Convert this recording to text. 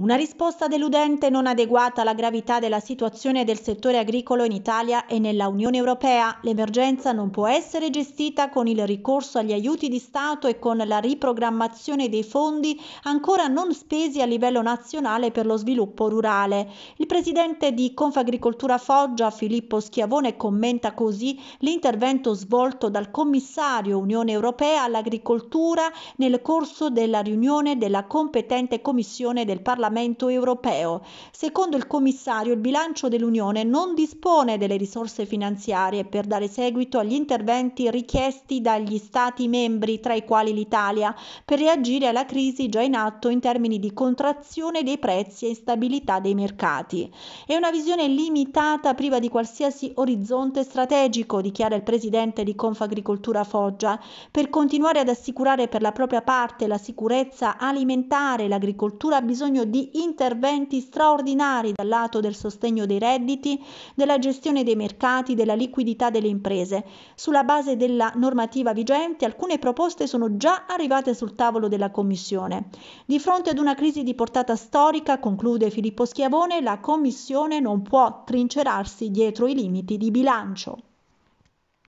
Una risposta deludente non adeguata alla gravità della situazione del settore agricolo in Italia e nella Unione Europea, l'emergenza non può essere gestita con il ricorso agli aiuti di Stato e con la riprogrammazione dei fondi ancora non spesi a livello nazionale per lo sviluppo rurale. Il presidente di Confagricoltura Foggia, Filippo Schiavone, commenta così l'intervento svolto dal commissario Unione Europea all'agricoltura nel corso della riunione della competente commissione del Parlamento Parlamento europeo. Secondo il commissario, il bilancio dell'Unione non dispone delle risorse finanziarie per dare seguito agli interventi richiesti dagli Stati membri, tra i quali l'Italia, per reagire alla crisi già in atto in termini di contrazione dei prezzi e instabilità dei mercati. È una visione limitata, priva di qualsiasi orizzonte strategico, dichiara il presidente di Confagricoltura Foggia, per continuare ad assicurare per la propria parte la sicurezza alimentare, l'agricoltura ha bisogno di di interventi straordinari dal lato del sostegno dei redditi, della gestione dei mercati, della liquidità delle imprese. Sulla base della normativa vigente alcune proposte sono già arrivate sul tavolo della Commissione. Di fronte ad una crisi di portata storica, conclude Filippo Schiavone, la Commissione non può trincerarsi dietro i limiti di bilancio.